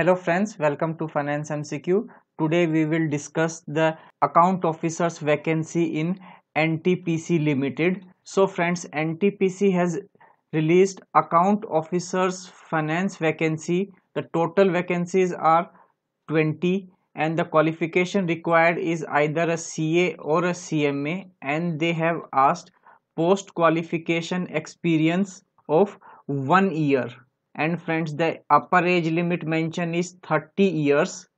Hello friends, welcome to Finance MCQ. Today we will discuss the account officer's vacancy in NTPC Limited. So friends, NTPC has released account officer's finance vacancy. The total vacancies are 20 and the qualification required is either a CA or a CMA and they have asked post qualification experience of one year and friends the upper age limit mentioned is 30 years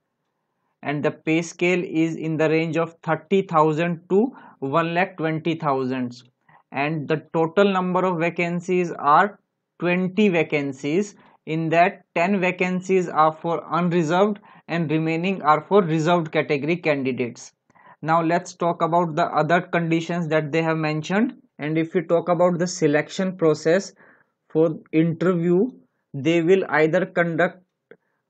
and the pay scale is in the range of 30,000 to 1,20,000 and the total number of vacancies are 20 vacancies in that 10 vacancies are for unreserved and remaining are for reserved category candidates now let's talk about the other conditions that they have mentioned and if we talk about the selection process for interview they will either conduct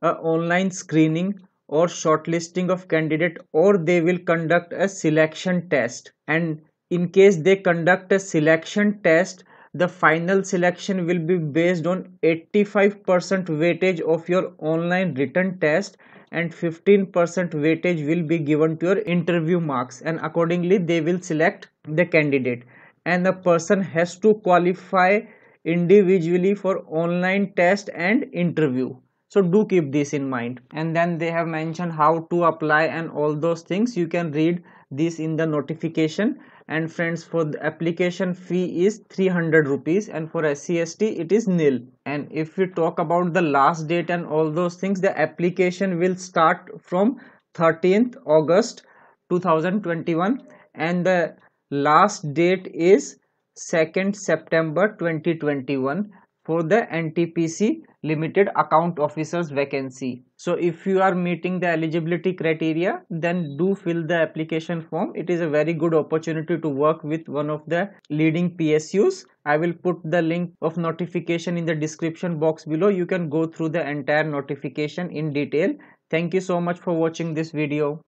an online screening or shortlisting of candidate or they will conduct a selection test and in case they conduct a selection test the final selection will be based on 85% weightage of your online written test and 15% weightage will be given to your interview marks and accordingly they will select the candidate and the person has to qualify individually for online test and interview so do keep this in mind and then they have mentioned how to apply and all those things you can read this in the notification and friends for the application fee is 300 rupees and for SCST it is nil and if we talk about the last date and all those things the application will start from 13th August 2021 and the last date is 2nd September 2021 for the NTPC limited account officers vacancy. So if you are meeting the eligibility criteria then do fill the application form. It is a very good opportunity to work with one of the leading PSUs. I will put the link of notification in the description box below. You can go through the entire notification in detail. Thank you so much for watching this video.